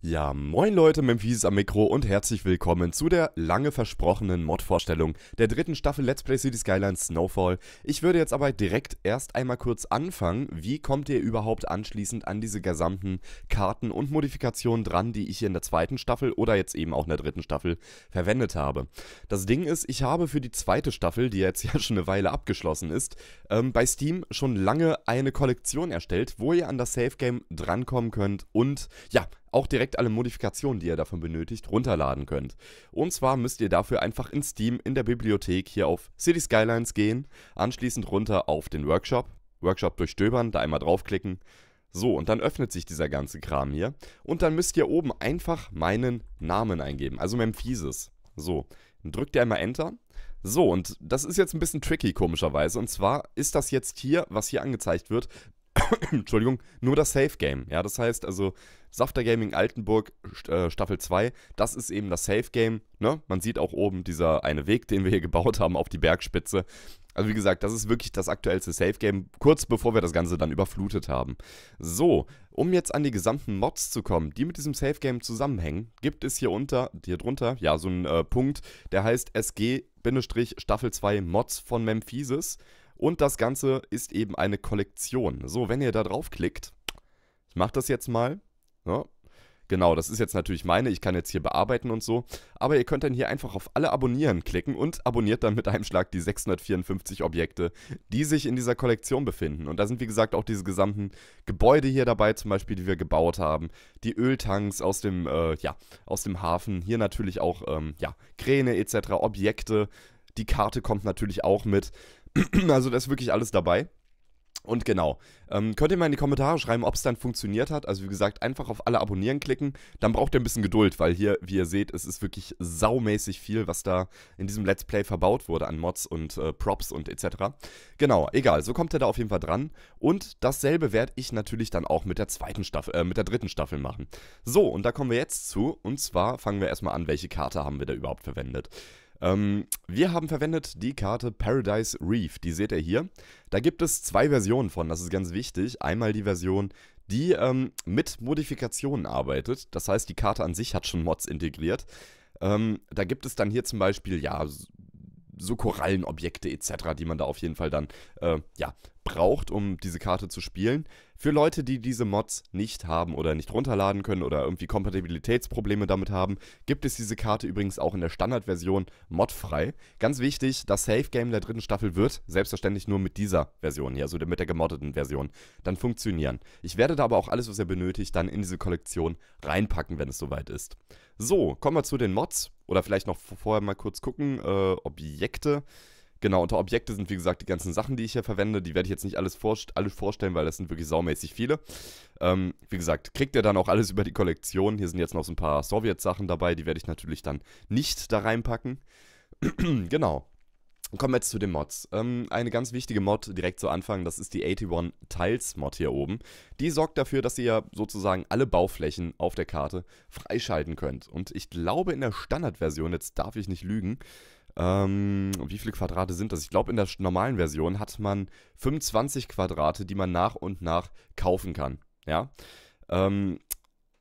Ja, moin Leute, Memphis am Mikro und herzlich willkommen zu der lange versprochenen Mod-Vorstellung der dritten Staffel Let's Play City Skylines Snowfall. Ich würde jetzt aber direkt erst einmal kurz anfangen, wie kommt ihr überhaupt anschließend an diese gesamten Karten und Modifikationen dran, die ich hier in der zweiten Staffel oder jetzt eben auch in der dritten Staffel verwendet habe. Das Ding ist, ich habe für die zweite Staffel, die jetzt ja schon eine Weile abgeschlossen ist, ähm, bei Steam schon lange eine Kollektion erstellt, wo ihr an das Safe Game drankommen könnt und ja, auch direkt alle Modifikationen, die ihr davon benötigt, runterladen könnt. Und zwar müsst ihr dafür einfach in Steam in der Bibliothek hier auf City Skylines gehen, anschließend runter auf den Workshop, Workshop durchstöbern, da einmal draufklicken. So, und dann öffnet sich dieser ganze Kram hier. Und dann müsst ihr oben einfach meinen Namen eingeben, also Memphises. So, dann drückt ihr einmal Enter. So, und das ist jetzt ein bisschen tricky komischerweise. Und zwar ist das jetzt hier, was hier angezeigt wird, Entschuldigung, nur das Safe Game. Ja, das heißt also Safter Gaming Altenburg äh, Staffel 2, das ist eben das Safe Game, ne? Man sieht auch oben dieser eine Weg, den wir hier gebaut haben auf die Bergspitze. Also wie gesagt, das ist wirklich das aktuellste Safe Game, kurz bevor wir das Ganze dann überflutet haben. So, um jetzt an die gesamten Mods zu kommen, die mit diesem Safe Game zusammenhängen, gibt es hier unter, hier drunter, ja, so einen äh, Punkt, der heißt SG Staffel 2 Mods von Memphises. Und das Ganze ist eben eine Kollektion. So, wenn ihr da draufklickt, ich mache das jetzt mal. Ja, ne? Genau, das ist jetzt natürlich meine, ich kann jetzt hier bearbeiten und so. Aber ihr könnt dann hier einfach auf alle Abonnieren klicken und abonniert dann mit einem Schlag die 654 Objekte, die sich in dieser Kollektion befinden. Und da sind wie gesagt auch diese gesamten Gebäude hier dabei, zum Beispiel, die wir gebaut haben. Die Öltanks aus dem, äh, ja, aus dem Hafen. Hier natürlich auch, ähm, ja, Kräne etc., Objekte. Die Karte kommt natürlich auch mit. also da ist wirklich alles dabei. Und genau, ähm, könnt ihr mal in die Kommentare schreiben, ob es dann funktioniert hat. Also wie gesagt, einfach auf alle abonnieren klicken. Dann braucht ihr ein bisschen Geduld, weil hier, wie ihr seht, es ist wirklich saumäßig viel, was da in diesem Let's Play verbaut wurde an Mods und äh, Props und etc. Genau, egal, so kommt ihr da auf jeden Fall dran. Und dasselbe werde ich natürlich dann auch mit der zweiten Staffel, äh, mit der dritten Staffel machen. So, und da kommen wir jetzt zu. Und zwar fangen wir erstmal an, welche Karte haben wir da überhaupt verwendet. Ähm, wir haben verwendet die Karte Paradise Reef, die seht ihr hier. Da gibt es zwei Versionen von, das ist ganz wichtig. Einmal die Version, die ähm, mit Modifikationen arbeitet, das heißt die Karte an sich hat schon Mods integriert. Ähm, da gibt es dann hier zum Beispiel, ja, so Korallenobjekte etc., die man da auf jeden Fall dann äh, ja, braucht, um diese Karte zu spielen. Für Leute, die diese Mods nicht haben oder nicht runterladen können oder irgendwie Kompatibilitätsprobleme damit haben, gibt es diese Karte übrigens auch in der Standardversion modfrei. Ganz wichtig, das Safe Game der dritten Staffel wird selbstverständlich nur mit dieser Version hier, also mit der gemoddeten Version, dann funktionieren. Ich werde da aber auch alles, was ihr benötigt, dann in diese Kollektion reinpacken, wenn es soweit ist. So, kommen wir zu den Mods. Oder vielleicht noch vorher mal kurz gucken, äh, Objekte. Genau, unter Objekte sind wie gesagt die ganzen Sachen, die ich hier verwende. Die werde ich jetzt nicht alles, vorst alles vorstellen, weil das sind wirklich saumäßig viele. Ähm, wie gesagt, kriegt ihr dann auch alles über die Kollektion. Hier sind jetzt noch so ein paar Sowjet-Sachen dabei, die werde ich natürlich dann nicht da reinpacken. genau. Kommen wir jetzt zu den Mods. Ähm, eine ganz wichtige Mod direkt zu Anfang, das ist die 81 Tiles Mod hier oben. Die sorgt dafür, dass ihr sozusagen alle Bauflächen auf der Karte freischalten könnt. Und ich glaube in der Standardversion, jetzt darf ich nicht lügen, ähm, wie viele Quadrate sind das? Ich glaube in der normalen Version hat man 25 Quadrate, die man nach und nach kaufen kann. Ja. Ähm,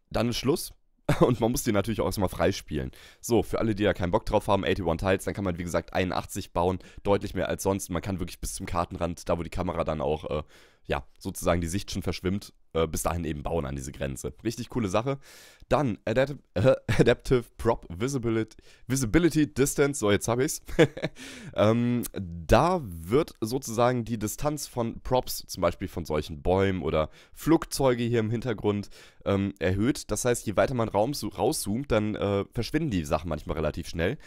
dann ist Schluss. Und man muss die natürlich auch erstmal freispielen. So, für alle, die da keinen Bock drauf haben, 81 Tiles, dann kann man, wie gesagt, 81 bauen, deutlich mehr als sonst. Man kann wirklich bis zum Kartenrand, da wo die Kamera dann auch äh, ja, sozusagen die Sicht schon verschwimmt, äh, bis dahin eben bauen an diese Grenze. Richtig coole Sache. Dann Adaptive, äh, Adaptive Prop Visibility, Visibility Distance, so jetzt habe ich es. ähm, da wird sozusagen die Distanz von Props, zum Beispiel von solchen Bäumen oder Flugzeuge hier im Hintergrund, ähm, erhöht. Das heißt, je weiter man rauszoomt, dann äh, verschwinden die Sachen manchmal relativ schnell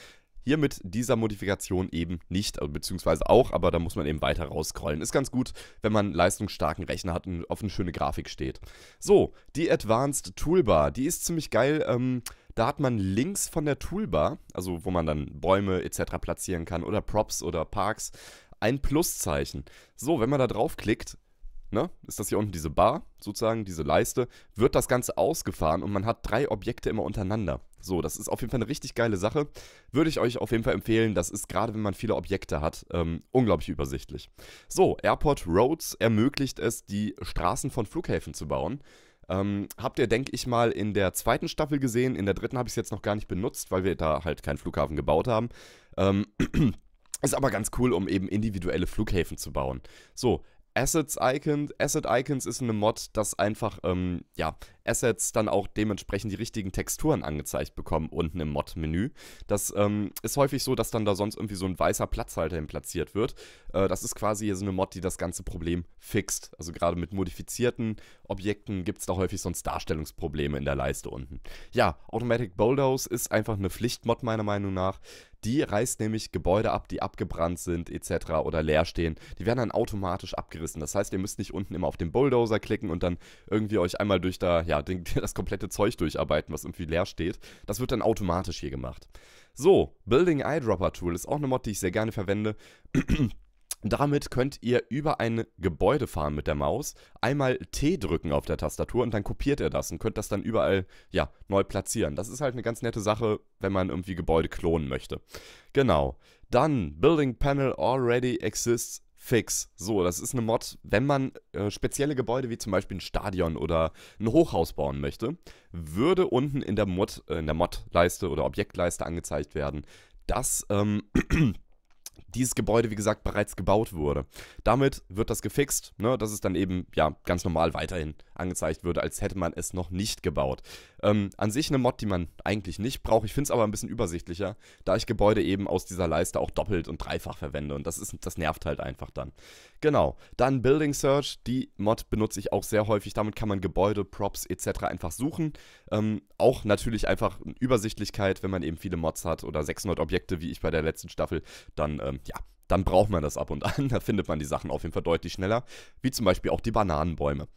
hier mit dieser Modifikation eben nicht, also beziehungsweise auch, aber da muss man eben weiter rausscrollen. Ist ganz gut, wenn man einen leistungsstarken Rechner hat und auf eine schöne Grafik steht. So, die Advanced Toolbar, die ist ziemlich geil. Ähm, da hat man links von der Toolbar, also wo man dann Bäume etc. platzieren kann oder Props oder Parks, ein Pluszeichen. So, wenn man da draufklickt, ne, ist das hier unten diese Bar, sozusagen, diese Leiste, wird das Ganze ausgefahren und man hat drei Objekte immer untereinander. So, das ist auf jeden Fall eine richtig geile Sache. Würde ich euch auf jeden Fall empfehlen. Das ist gerade, wenn man viele Objekte hat, ähm, unglaublich übersichtlich. So, Airport Roads ermöglicht es, die Straßen von Flughäfen zu bauen. Ähm, habt ihr, denke ich mal, in der zweiten Staffel gesehen. In der dritten habe ich es jetzt noch gar nicht benutzt, weil wir da halt keinen Flughafen gebaut haben. Ähm, Ist aber ganz cool, um eben individuelle Flughäfen zu bauen. So, Assets Icons. Asset Icons ist eine Mod, dass einfach ähm, ja, Assets dann auch dementsprechend die richtigen Texturen angezeigt bekommen unten im Mod-Menü. Das ähm, ist häufig so, dass dann da sonst irgendwie so ein weißer Platzhalter hin platziert wird. Äh, das ist quasi so eine Mod, die das ganze Problem fixt. Also gerade mit modifizierten Objekten gibt es da häufig sonst Darstellungsprobleme in der Leiste unten. Ja, Automatic Bulldoze ist einfach eine Pflichtmod meiner Meinung nach. Die reißt nämlich Gebäude ab, die abgebrannt sind etc. oder leer stehen. Die werden dann automatisch abgerissen. Das heißt, ihr müsst nicht unten immer auf den Bulldozer klicken und dann irgendwie euch einmal durch da, ja, das komplette Zeug durcharbeiten, was irgendwie leer steht. Das wird dann automatisch hier gemacht. So, Building Eyedropper Tool ist auch eine Mod, die ich sehr gerne verwende. Damit könnt ihr über ein Gebäude fahren mit der Maus, einmal T drücken auf der Tastatur und dann kopiert ihr das und könnt das dann überall ja, neu platzieren. Das ist halt eine ganz nette Sache, wenn man irgendwie Gebäude klonen möchte. Genau. Dann Building Panel already exists fix. So, das ist eine Mod, wenn man äh, spezielle Gebäude wie zum Beispiel ein Stadion oder ein Hochhaus bauen möchte, würde unten in der Mod, äh, Mod-Leiste oder Objektleiste angezeigt werden, dass ähm, dieses Gebäude, wie gesagt, bereits gebaut wurde. Damit wird das gefixt, ne, dass es dann eben ja ganz normal weiterhin angezeigt würde, als hätte man es noch nicht gebaut. Ähm, an sich eine Mod, die man eigentlich nicht braucht. Ich finde es aber ein bisschen übersichtlicher, da ich Gebäude eben aus dieser Leiste auch doppelt und dreifach verwende. Und das, ist, das nervt halt einfach dann. Genau. Dann Building Search. Die Mod benutze ich auch sehr häufig. Damit kann man Gebäude, Props etc. einfach suchen. Ähm, auch natürlich einfach Übersichtlichkeit, wenn man eben viele Mods hat oder 600 Objekte, wie ich bei der letzten Staffel, dann ähm, ja, dann braucht man das ab und an. Da findet man die Sachen auf jeden Fall deutlich schneller, wie zum Beispiel auch die Bananenbäume.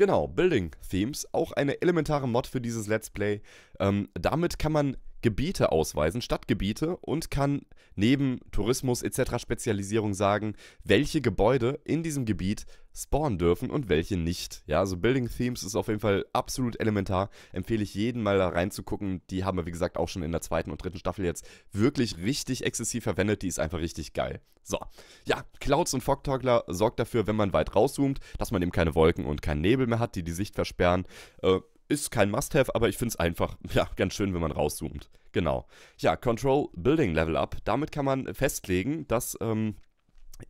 Genau, Building Themes, auch eine elementare Mod für dieses Let's Play. Ähm, damit kann man Gebiete ausweisen, Stadtgebiete und kann neben Tourismus etc. Spezialisierung sagen, welche Gebäude in diesem Gebiet spawnen dürfen und welche nicht. Ja, also Building Themes ist auf jeden Fall absolut elementar. Empfehle ich jeden mal da reinzugucken. Die haben wir, wie gesagt, auch schon in der zweiten und dritten Staffel jetzt wirklich richtig exzessiv verwendet. Die ist einfach richtig geil. So, ja, Clouds und Fogtoggler sorgt dafür, wenn man weit rauszoomt, dass man eben keine Wolken und keinen Nebel mehr hat, die die Sicht versperren. Äh, ist kein Must-Have, aber ich finde es einfach ja, ganz schön, wenn man rauszoomt. Genau. Ja, Control Building Level Up. Damit kann man festlegen, dass ähm,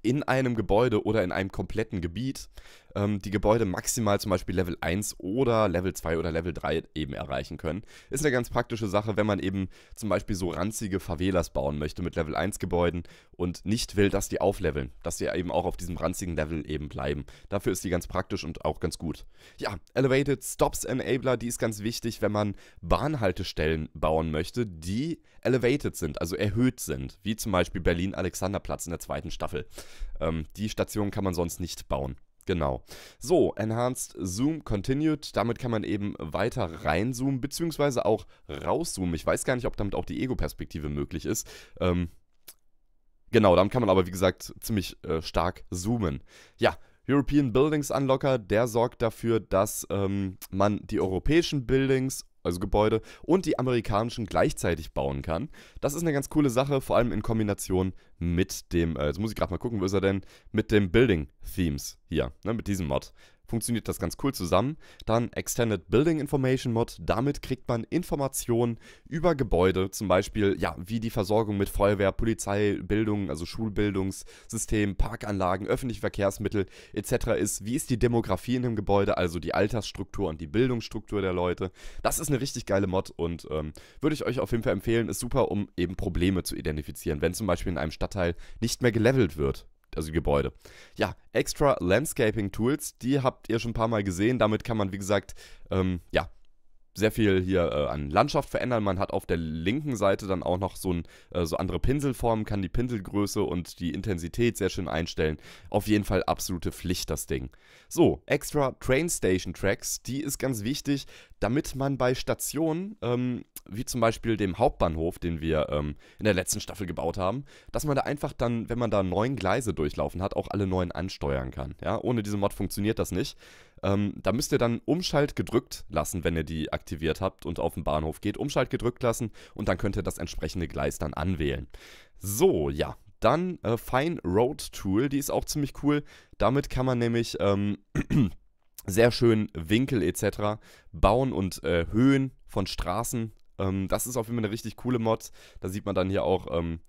in einem Gebäude oder in einem kompletten Gebiet ähm, die Gebäude maximal zum Beispiel Level 1 oder Level 2 oder Level 3 eben erreichen können. Ist eine ganz praktische Sache, wenn man eben zum Beispiel so ranzige Favelas bauen möchte mit Level 1 Gebäuden und nicht will, dass die aufleveln, dass sie eben auch auf diesem ranzigen Level eben bleiben. Dafür ist die ganz praktisch und auch ganz gut. Ja, Elevated Stops Enabler, die ist ganz wichtig, wenn man Bahnhaltestellen bauen möchte, die elevated sind, also erhöht sind, wie zum Beispiel Berlin-Alexanderplatz in der zweiten Staffel. Ähm, die Station kann man sonst nicht bauen. Genau. So, Enhanced Zoom Continued. Damit kann man eben weiter reinzoomen, beziehungsweise auch rauszoomen. Ich weiß gar nicht, ob damit auch die Ego-Perspektive möglich ist. Ähm, genau, damit kann man aber, wie gesagt, ziemlich äh, stark zoomen. Ja, European Buildings Unlocker, der sorgt dafür, dass ähm, man die europäischen Buildings also Gebäude, und die amerikanischen gleichzeitig bauen kann. Das ist eine ganz coole Sache, vor allem in Kombination mit dem, äh, jetzt muss ich gerade mal gucken, wo ist er denn, mit dem Building Themes hier, ne, mit diesem Mod funktioniert das ganz cool zusammen. Dann Extended Building Information Mod, damit kriegt man Informationen über Gebäude, zum Beispiel, ja, wie die Versorgung mit Feuerwehr, Polizei, Bildung, also Schulbildungssystem, Parkanlagen, öffentliche Verkehrsmittel etc. ist. Wie ist die Demografie in dem Gebäude, also die Altersstruktur und die Bildungsstruktur der Leute. Das ist eine richtig geile Mod und ähm, würde ich euch auf jeden Fall empfehlen, ist super, um eben Probleme zu identifizieren, wenn zum Beispiel in einem Stadtteil nicht mehr gelevelt wird also Gebäude. Ja, extra Landscaping Tools, die habt ihr schon ein paar Mal gesehen. Damit kann man, wie gesagt, ähm, ja, sehr viel hier äh, an Landschaft verändern. Man hat auf der linken Seite dann auch noch so, ein, äh, so andere Pinselformen, kann die Pinselgröße und die Intensität sehr schön einstellen. Auf jeden Fall absolute Pflicht, das Ding. So, extra Train Station Tracks, die ist ganz wichtig, damit man bei Stationen, ähm, wie zum Beispiel dem Hauptbahnhof, den wir ähm, in der letzten Staffel gebaut haben, dass man da einfach dann, wenn man da neun Gleise durchlaufen hat, auch alle neun ansteuern kann. Ja, ohne diese Mod funktioniert das nicht. Ähm, da müsst ihr dann Umschalt gedrückt lassen, wenn ihr die aktiviert habt und auf den Bahnhof geht. Umschalt gedrückt lassen und dann könnt ihr das entsprechende Gleis dann anwählen. So, ja. Dann äh, Fine Road Tool, die ist auch ziemlich cool. Damit kann man nämlich ähm, sehr schön Winkel etc. bauen und äh, Höhen von Straßen. Ähm, das ist auf jeden Fall eine richtig coole Mod. Da sieht man dann hier auch ähm,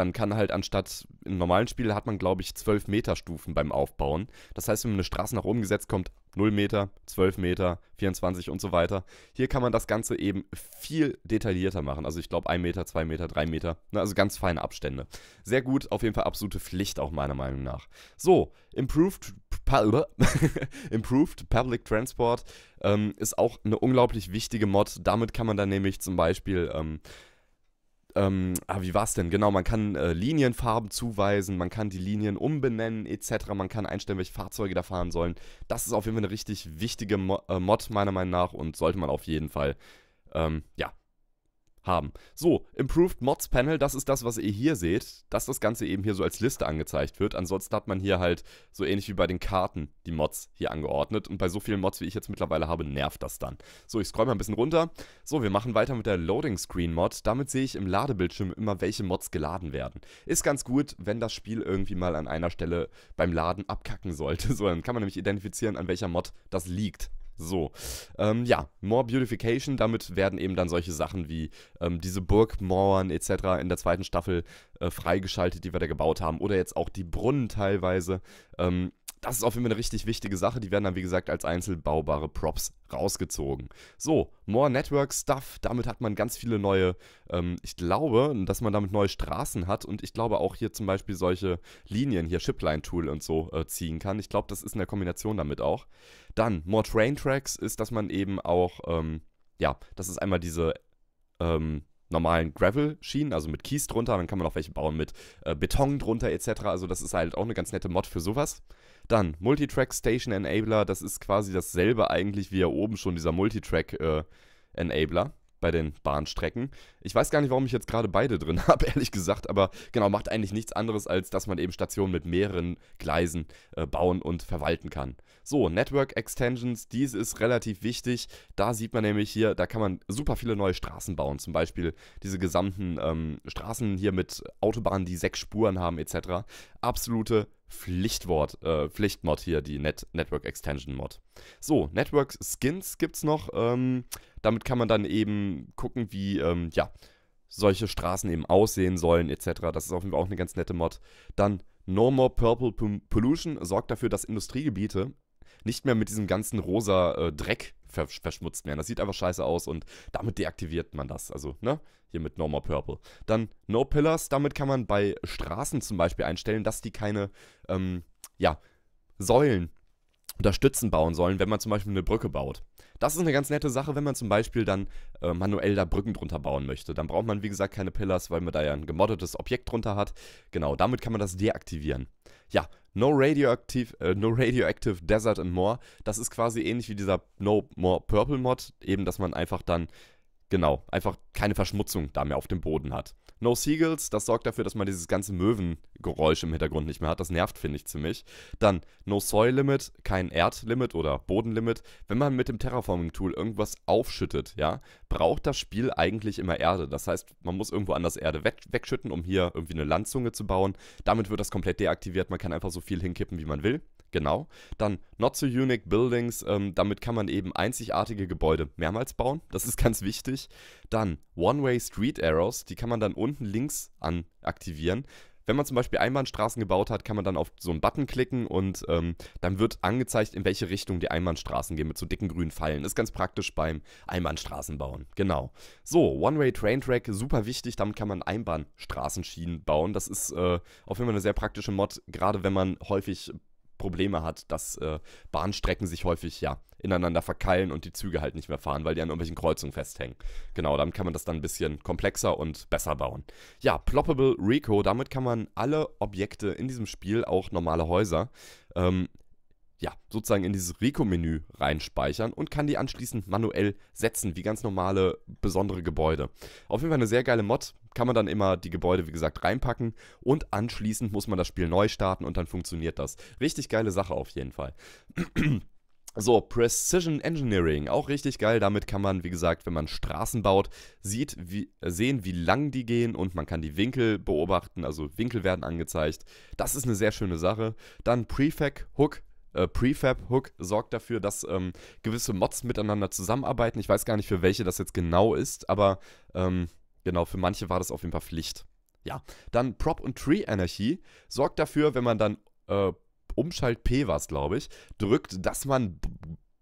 dann kann halt anstatt im normalen Spiel hat man, glaube ich, 12 Meter Stufen beim Aufbauen. Das heißt, wenn man eine Straße nach oben gesetzt kommt, 0 Meter, 12 Meter, 24 und so weiter. Hier kann man das Ganze eben viel detaillierter machen. Also ich glaube 1 Meter, 2 Meter, 3 Meter. Ne, also ganz feine Abstände. Sehr gut, auf jeden Fall absolute Pflicht auch meiner Meinung nach. So, Improved, Improved Public Transport ähm, ist auch eine unglaublich wichtige Mod. Damit kann man dann nämlich zum Beispiel... Ähm, ähm, ah, wie war es denn? Genau, man kann äh, Linienfarben zuweisen, man kann die Linien umbenennen etc. Man kann einstellen, welche Fahrzeuge da fahren sollen. Das ist auf jeden Fall eine richtig wichtige Mo äh, Mod meiner Meinung nach und sollte man auf jeden Fall ähm, ja, haben. So, Improved Mods Panel, das ist das, was ihr hier seht, dass das Ganze eben hier so als Liste angezeigt wird. Ansonsten hat man hier halt so ähnlich wie bei den Karten die Mods hier angeordnet und bei so vielen Mods, wie ich jetzt mittlerweile habe, nervt das dann. So, ich scroll mal ein bisschen runter. So, wir machen weiter mit der Loading Screen Mod. Damit sehe ich im Ladebildschirm immer, welche Mods geladen werden. Ist ganz gut, wenn das Spiel irgendwie mal an einer Stelle beim Laden abkacken sollte. So, dann kann man nämlich identifizieren, an welcher Mod das liegt. So, ähm, ja, More Beautification, damit werden eben dann solche Sachen wie ähm, diese Burgmauern etc. in der zweiten Staffel äh, freigeschaltet, die wir da gebaut haben. Oder jetzt auch die Brunnen teilweise. Ähm, das ist auf jeden Fall eine richtig wichtige Sache. Die werden dann, wie gesagt, als einzelbaubare Props rausgezogen. So, More Network Stuff, damit hat man ganz viele neue, ähm, ich glaube, dass man damit neue Straßen hat und ich glaube auch hier zum Beispiel solche Linien, hier Shipline Tool und so äh, ziehen kann. Ich glaube, das ist in der Kombination damit auch. Dann, More Train Tracks ist, dass man eben auch, ähm, ja, das ist einmal diese, ähm, normalen Gravel-Schienen, also mit Kies drunter. Dann kann man auch welche bauen mit äh, Beton drunter etc. Also das ist halt auch eine ganz nette Mod für sowas. Dann Multitrack Station Enabler. Das ist quasi dasselbe eigentlich wie ja oben schon dieser Multitrack äh, Enabler bei den Bahnstrecken. Ich weiß gar nicht, warum ich jetzt gerade beide drin habe, ehrlich gesagt, aber genau, macht eigentlich nichts anderes, als dass man eben Stationen mit mehreren Gleisen äh, bauen und verwalten kann. So, Network Extensions, dies ist relativ wichtig. Da sieht man nämlich hier, da kann man super viele neue Straßen bauen. Zum Beispiel diese gesamten ähm, Straßen hier mit Autobahnen, die sechs Spuren haben etc. Absolute Pflichtwort, äh, Pflichtmod hier, die Net Network Extension Mod. So, Network Skins gibt es noch. Ähm, damit kann man dann eben gucken, wie, ähm, ja, solche Straßen eben aussehen sollen, etc. Das ist auf jeden Fall auch eine ganz nette Mod. Dann No More Purple Pollution sorgt dafür, dass Industriegebiete nicht mehr mit diesem ganzen rosa äh, Dreck versch verschmutzt werden. Das sieht einfach scheiße aus und damit deaktiviert man das. Also, ne? Hier mit No More Purple. Dann No Pillars, damit kann man bei Straßen zum Beispiel einstellen, dass die keine, ähm, ja, Säulen unterstützen bauen sollen, wenn man zum Beispiel eine Brücke baut. Das ist eine ganz nette Sache, wenn man zum Beispiel dann äh, manuell da Brücken drunter bauen möchte. Dann braucht man, wie gesagt, keine Pillars, weil man da ja ein gemoddetes Objekt drunter hat. Genau, damit kann man das deaktivieren. Ja, No Radioactive, äh, no Radioactive Desert and More. Das ist quasi ähnlich wie dieser No More Purple Mod, eben, dass man einfach dann genau, einfach keine Verschmutzung da mehr auf dem Boden hat. No Seagulls, das sorgt dafür, dass man dieses ganze Möwengeräusch im Hintergrund nicht mehr hat. Das nervt, finde ich, ziemlich. Dann No Soil Limit, kein Erdlimit oder Bodenlimit. Wenn man mit dem Terraforming-Tool irgendwas aufschüttet, ja, braucht das Spiel eigentlich immer Erde. Das heißt, man muss irgendwo anders Erde weg wegschütten, um hier irgendwie eine Landzunge zu bauen. Damit wird das komplett deaktiviert. Man kann einfach so viel hinkippen, wie man will. Genau. Dann Not So Unique Buildings. Ähm, damit kann man eben einzigartige Gebäude mehrmals bauen. Das ist ganz wichtig. Dann One-Way Street Arrows. Die kann man dann unten links an aktivieren. Wenn man zum Beispiel Einbahnstraßen gebaut hat, kann man dann auf so einen Button klicken und ähm, dann wird angezeigt, in welche Richtung die Einbahnstraßen gehen mit so dicken grünen Pfeilen. Ist ganz praktisch beim Einbahnstraßenbauen. Genau. So, One-Way-Train-Track, super wichtig. Damit kann man Einbahnstraßenschienen bauen. Das ist äh, auf jeden Fall eine sehr praktische Mod, gerade wenn man häufig Probleme hat, dass äh, Bahnstrecken sich häufig ja ineinander verkeilen und die Züge halt nicht mehr fahren, weil die an irgendwelchen Kreuzungen festhängen. Genau, dann kann man das dann ein bisschen komplexer und besser bauen. Ja, Ploppable Rico, damit kann man alle Objekte in diesem Spiel, auch normale Häuser, ähm, ja, sozusagen in dieses Rico-Menü reinspeichern und kann die anschließend manuell setzen, wie ganz normale besondere Gebäude. Auf jeden Fall eine sehr geile Mod, kann man dann immer die Gebäude, wie gesagt, reinpacken und anschließend muss man das Spiel neu starten und dann funktioniert das. Richtig geile Sache auf jeden Fall. So, Precision Engineering, auch richtig geil. Damit kann man, wie gesagt, wenn man Straßen baut, sieht, wie, sehen, wie lang die gehen und man kann die Winkel beobachten, also Winkel werden angezeigt. Das ist eine sehr schöne Sache. Dann Prefab Hook, äh, Prefab-Hook sorgt dafür, dass ähm, gewisse Mods miteinander zusammenarbeiten. Ich weiß gar nicht, für welche das jetzt genau ist, aber ähm, genau, für manche war das auf jeden Fall Pflicht. Ja, dann Prop und Tree Anarchy sorgt dafür, wenn man dann äh, Umschalt P war es, glaube ich, drückt, dass man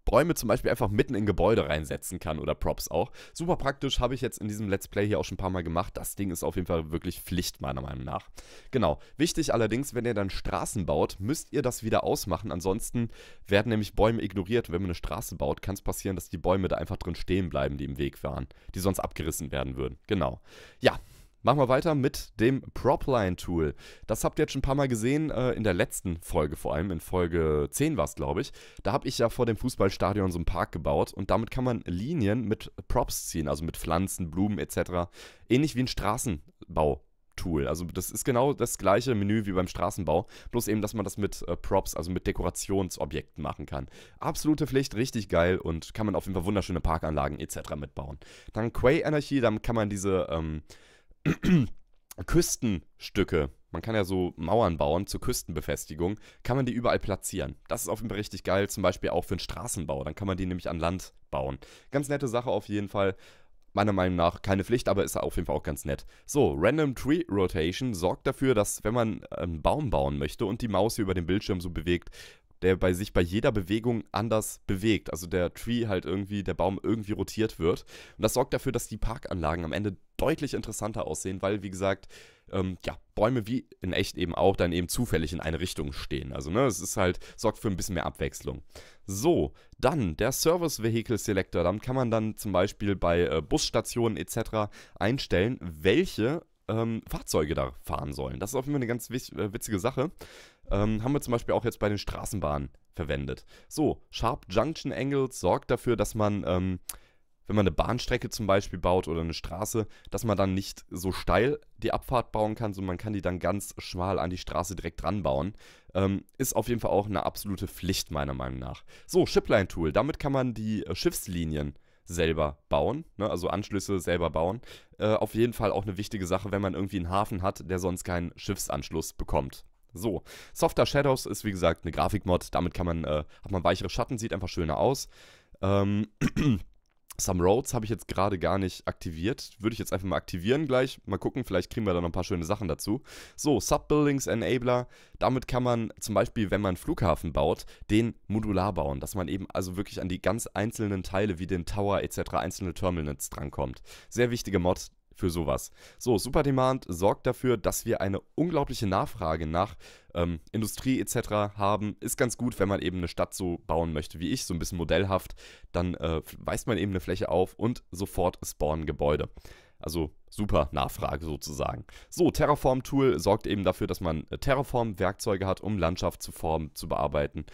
Bäume zum Beispiel einfach mitten in Gebäude reinsetzen kann oder Props auch. Super praktisch, habe ich jetzt in diesem Let's Play hier auch schon ein paar Mal gemacht. Das Ding ist auf jeden Fall wirklich Pflicht, meiner Meinung nach. Genau. Wichtig allerdings, wenn ihr dann Straßen baut, müsst ihr das wieder ausmachen. Ansonsten werden nämlich Bäume ignoriert. Wenn man eine Straße baut, kann es passieren, dass die Bäume da einfach drin stehen bleiben, die im Weg waren, die sonst abgerissen werden würden. Genau. Ja, Machen wir weiter mit dem Propline-Tool. Das habt ihr jetzt schon ein paar Mal gesehen, äh, in der letzten Folge vor allem, in Folge 10 war es, glaube ich. Da habe ich ja vor dem Fußballstadion so einen Park gebaut und damit kann man Linien mit Props ziehen, also mit Pflanzen, Blumen etc. Ähnlich wie ein Straßenbau Tool. Also das ist genau das gleiche Menü wie beim Straßenbau, bloß eben, dass man das mit äh, Props, also mit Dekorationsobjekten machen kann. Absolute Pflicht, richtig geil und kann man auf jeden Fall wunderschöne Parkanlagen etc. mitbauen. Dann Quay Anarchy, damit kann man diese ähm, Küstenstücke, man kann ja so Mauern bauen zur Küstenbefestigung, kann man die überall platzieren. Das ist auf jeden Fall richtig geil, zum Beispiel auch für einen Straßenbau. Dann kann man die nämlich an Land bauen. Ganz nette Sache auf jeden Fall. Meiner Meinung nach keine Pflicht, aber ist auf jeden Fall auch ganz nett. So, Random Tree Rotation sorgt dafür, dass wenn man einen ähm, Baum bauen möchte und die Maus hier über den Bildschirm so bewegt, der bei sich bei jeder Bewegung anders bewegt. Also der Tree halt irgendwie, der Baum irgendwie rotiert wird. Und das sorgt dafür, dass die Parkanlagen am Ende deutlich interessanter aussehen, weil, wie gesagt, ähm, ja, Bäume wie in echt eben auch dann eben zufällig in eine Richtung stehen. Also, ne, es ist halt, sorgt für ein bisschen mehr Abwechslung. So, dann der Service Vehicle Selector. Damit kann man dann zum Beispiel bei äh, Busstationen etc. einstellen, welche ähm, Fahrzeuge da fahren sollen. Das ist auf jeden Fall eine ganz äh, witzige Sache. Ähm, haben wir zum Beispiel auch jetzt bei den Straßenbahnen verwendet. So, Sharp Junction Angles sorgt dafür, dass man ähm, wenn man eine Bahnstrecke zum Beispiel baut oder eine Straße, dass man dann nicht so steil die Abfahrt bauen kann, sondern man kann die dann ganz schmal an die Straße direkt dran bauen. Ähm, ist auf jeden Fall auch eine absolute Pflicht meiner Meinung nach. So, Shipline-Tool. Damit kann man die äh, Schiffslinien selber bauen, ne? also Anschlüsse selber bauen. Äh, auf jeden Fall auch eine wichtige Sache, wenn man irgendwie einen Hafen hat, der sonst keinen Schiffsanschluss bekommt. So, Softer Shadows ist wie gesagt eine Grafikmod, damit kann man, äh, hat man weichere Schatten, sieht einfach schöner aus. Ähm, Some Roads habe ich jetzt gerade gar nicht aktiviert. Würde ich jetzt einfach mal aktivieren gleich. Mal gucken, vielleicht kriegen wir da noch ein paar schöne Sachen dazu. So, Subbuildings Enabler. Damit kann man zum Beispiel, wenn man einen Flughafen baut, den modular bauen. Dass man eben also wirklich an die ganz einzelnen Teile wie den Tower etc. einzelne Terminals drankommt. Sehr wichtige Mod, für sowas. So, Super Demand sorgt dafür, dass wir eine unglaubliche Nachfrage nach ähm, Industrie etc. haben. Ist ganz gut, wenn man eben eine Stadt so bauen möchte wie ich, so ein bisschen modellhaft. Dann äh, weist man eben eine Fläche auf und sofort spawnen Gebäude. Also super Nachfrage sozusagen. So, Terraform Tool sorgt eben dafür, dass man äh, Terraform-Werkzeuge hat, um Landschaft zu formen, zu bearbeiten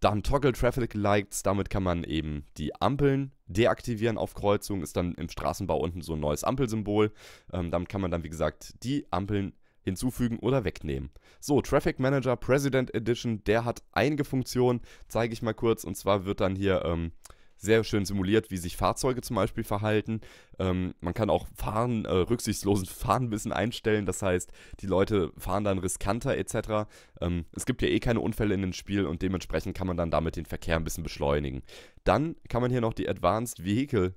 dann Toggle Traffic Lights, damit kann man eben die Ampeln deaktivieren auf Kreuzungen, ist dann im Straßenbau unten so ein neues Ampelsymbol. Ähm, damit kann man dann, wie gesagt, die Ampeln hinzufügen oder wegnehmen. So, Traffic Manager President Edition, der hat einige Funktionen, zeige ich mal kurz. Und zwar wird dann hier ähm, sehr schön simuliert, wie sich Fahrzeuge zum Beispiel verhalten. Ähm, man kann auch Fahren, äh, rücksichtslosen Fahren ein bisschen einstellen. Das heißt, die Leute fahren dann riskanter etc. Ähm, es gibt ja eh keine Unfälle in dem Spiel und dementsprechend kann man dann damit den Verkehr ein bisschen beschleunigen. Dann kann man hier noch die Advanced Vehicle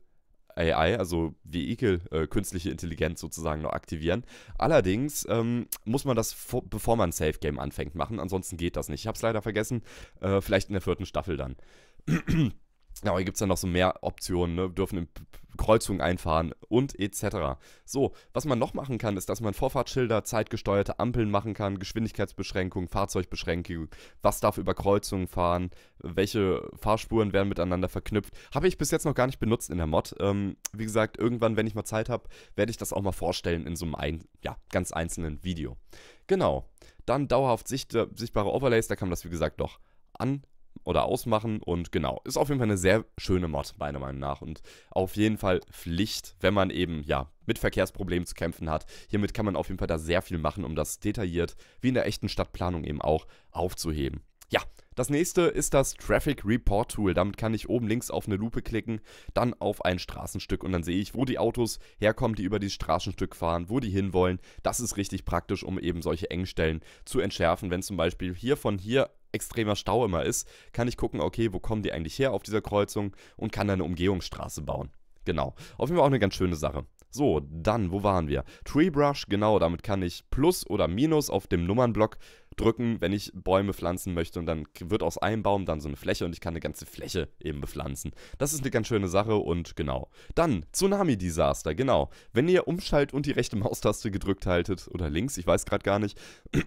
AI, also Vehikel, äh, künstliche Intelligenz sozusagen noch aktivieren. Allerdings ähm, muss man das, vor, bevor man ein Safe Game anfängt, machen. Ansonsten geht das nicht. Ich habe es leider vergessen. Äh, vielleicht in der vierten Staffel dann. Ja, genau, hier gibt es dann noch so mehr Optionen, ne? dürfen in Kreuzungen einfahren und etc. So, was man noch machen kann, ist, dass man Vorfahrtsschilder, zeitgesteuerte Ampeln machen kann, Geschwindigkeitsbeschränkungen, Fahrzeugbeschränkungen, was darf über Kreuzungen fahren, welche Fahrspuren werden miteinander verknüpft. Habe ich bis jetzt noch gar nicht benutzt in der Mod. Ähm, wie gesagt, irgendwann, wenn ich mal Zeit habe, werde ich das auch mal vorstellen in so einem ein, ja, ganz einzelnen Video. Genau, dann dauerhaft sicht, sichtbare Overlays, da kann man das wie gesagt noch an oder ausmachen. Und genau, ist auf jeden Fall eine sehr schöne Mod, meiner Meinung nach. Und auf jeden Fall Pflicht, wenn man eben, ja, mit Verkehrsproblemen zu kämpfen hat. Hiermit kann man auf jeden Fall da sehr viel machen, um das detailliert, wie in der echten Stadtplanung eben auch, aufzuheben. Das nächste ist das Traffic Report Tool. Damit kann ich oben links auf eine Lupe klicken, dann auf ein Straßenstück und dann sehe ich, wo die Autos herkommen, die über dieses Straßenstück fahren, wo die hinwollen. Das ist richtig praktisch, um eben solche Engstellen zu entschärfen. Wenn zum Beispiel hier von hier extremer Stau immer ist, kann ich gucken, okay, wo kommen die eigentlich her auf dieser Kreuzung und kann dann eine Umgehungsstraße bauen. Genau. Auf jeden Fall auch eine ganz schöne Sache. So, dann, wo waren wir? Treebrush, genau, damit kann ich Plus oder Minus auf dem Nummernblock drücken, wenn ich Bäume pflanzen möchte und dann wird aus einem Baum dann so eine Fläche und ich kann eine ganze Fläche eben bepflanzen. Das ist eine ganz schöne Sache und genau. Dann Tsunami-Desaster, genau. Wenn ihr Umschalt und die rechte Maustaste gedrückt haltet oder links, ich weiß gerade gar nicht.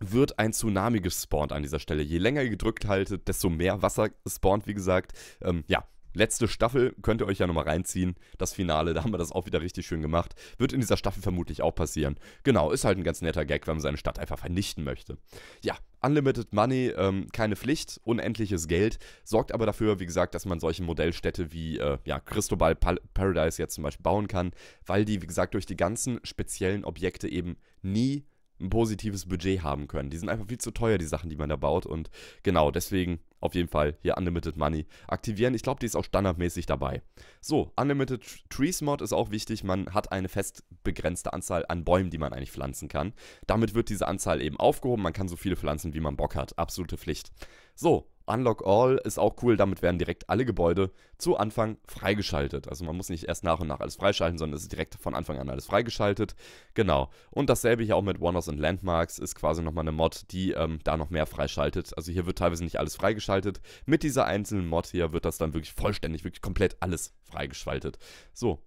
wird ein Tsunami gespawnt an dieser Stelle. Je länger ihr gedrückt haltet, desto mehr Wasser spawnt, wie gesagt. Ähm, ja, Letzte Staffel könnt ihr euch ja nochmal reinziehen. Das Finale, da haben wir das auch wieder richtig schön gemacht. Wird in dieser Staffel vermutlich auch passieren. Genau, ist halt ein ganz netter Gag, wenn man seine Stadt einfach vernichten möchte. Ja, Unlimited Money, ähm, keine Pflicht, unendliches Geld, sorgt aber dafür, wie gesagt, dass man solche Modellstädte wie äh, ja, Cristobal Pal Paradise jetzt zum Beispiel bauen kann, weil die, wie gesagt, durch die ganzen speziellen Objekte eben nie ein positives Budget haben können. Die sind einfach viel zu teuer, die Sachen, die man da baut. Und genau, deswegen auf jeden Fall hier Unlimited Money aktivieren. Ich glaube, die ist auch standardmäßig dabei. So, Unlimited Trees Mod ist auch wichtig. Man hat eine fest begrenzte Anzahl an Bäumen, die man eigentlich pflanzen kann. Damit wird diese Anzahl eben aufgehoben. Man kann so viele pflanzen, wie man Bock hat. Absolute Pflicht. So, Unlock All ist auch cool, damit werden direkt alle Gebäude zu Anfang freigeschaltet. Also man muss nicht erst nach und nach alles freischalten, sondern es ist direkt von Anfang an alles freigeschaltet. Genau. Und dasselbe hier auch mit Wonders and Landmarks ist quasi nochmal eine Mod, die ähm, da noch mehr freischaltet. Also hier wird teilweise nicht alles freigeschaltet. Mit dieser einzelnen Mod hier wird das dann wirklich vollständig, wirklich komplett alles freigeschaltet. So,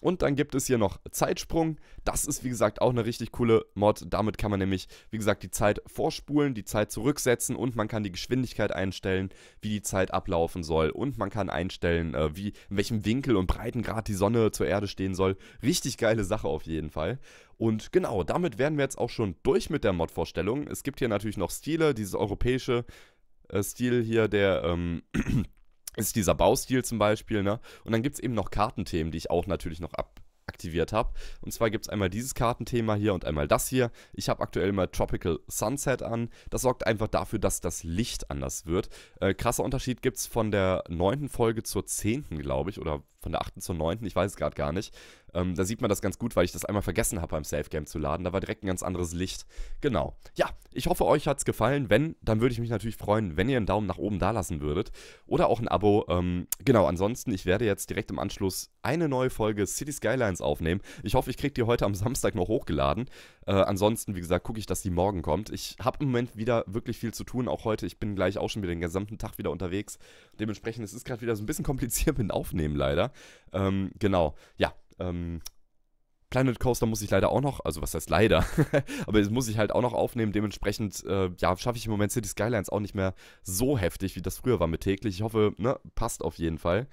und dann gibt es hier noch Zeitsprung. Das ist, wie gesagt, auch eine richtig coole Mod. Damit kann man nämlich, wie gesagt, die Zeit vorspulen, die Zeit zurücksetzen und man kann die Geschwindigkeit einstellen, wie die Zeit ablaufen soll. Und man kann einstellen, äh, wie, in welchem Winkel und Breitengrad die Sonne zur Erde stehen soll. Richtig geile Sache auf jeden Fall. Und genau, damit wären wir jetzt auch schon durch mit der Mod-Vorstellung. Es gibt hier natürlich noch Stile, dieses europäische äh, Stil hier, der... Ähm, ist dieser Baustil zum Beispiel, ne? Und dann gibt es eben noch Kartenthemen, die ich auch natürlich noch ab aktiviert habe. Und zwar gibt es einmal dieses Kartenthema hier und einmal das hier. Ich habe aktuell mal Tropical Sunset an. Das sorgt einfach dafür, dass das Licht anders wird. Äh, krasser Unterschied gibt es von der neunten Folge zur zehnten, glaube ich, oder von der 8. zur 9., ich weiß es gerade gar nicht. Ähm, da sieht man das ganz gut, weil ich das einmal vergessen habe beim Safe Game zu laden. Da war direkt ein ganz anderes Licht. Genau. Ja, ich hoffe, euch hat es gefallen. Wenn, dann würde ich mich natürlich freuen, wenn ihr einen Daumen nach oben dalassen würdet. Oder auch ein Abo. Ähm, genau, ansonsten, ich werde jetzt direkt im Anschluss eine neue Folge City Skylines aufnehmen. Ich hoffe, ich kriege die heute am Samstag noch hochgeladen. Äh, ansonsten, wie gesagt, gucke ich, dass die morgen kommt. Ich habe im Moment wieder wirklich viel zu tun, auch heute. Ich bin gleich auch schon wieder den gesamten Tag wieder unterwegs. Dementsprechend, es ist gerade wieder so ein bisschen kompliziert mit dem Aufnehmen leider. Ähm, genau, ja. Ähm, Planet Coaster muss ich leider auch noch, also was heißt leider, aber das muss ich halt auch noch aufnehmen. Dementsprechend, äh, ja, schaffe ich im Moment City Skylines auch nicht mehr so heftig, wie das früher war mit täglich. Ich hoffe, ne, passt auf jeden Fall.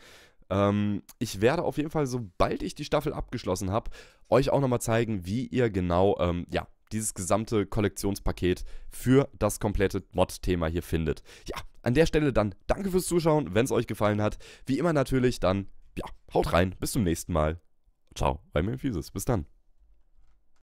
Ähm, ich werde auf jeden Fall, sobald ich die Staffel abgeschlossen habe, euch auch nochmal zeigen, wie ihr genau, ähm, ja, dieses gesamte Kollektionspaket für das komplette Mod-Thema hier findet. Ja, an der Stelle dann danke fürs Zuschauen, wenn es euch gefallen hat. Wie immer natürlich dann ja, haut rein. Bis zum nächsten Mal. Ciao, bei mir Fieses. Bis dann.